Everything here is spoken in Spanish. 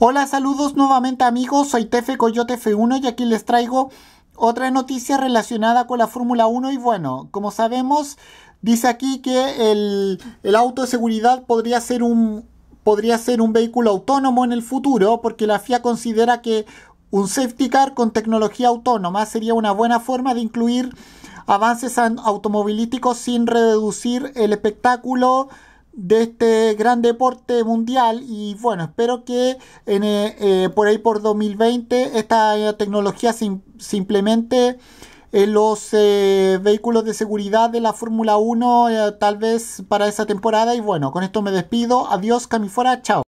Hola, saludos nuevamente amigos, soy Tefe Coyote F1 y aquí les traigo otra noticia relacionada con la Fórmula 1 y bueno, como sabemos, dice aquí que el, el auto de seguridad podría ser un podría ser un vehículo autónomo en el futuro porque la FIA considera que un safety car con tecnología autónoma sería una buena forma de incluir avances automovilísticos sin reducir el espectáculo de este gran deporte mundial y bueno, espero que en, eh, eh, por ahí por 2020 esta eh, tecnología simplemente los vehículos de seguridad de la Fórmula 1 tal vez para esa temporada y bueno, con esto me despido, adiós Camifora, chao.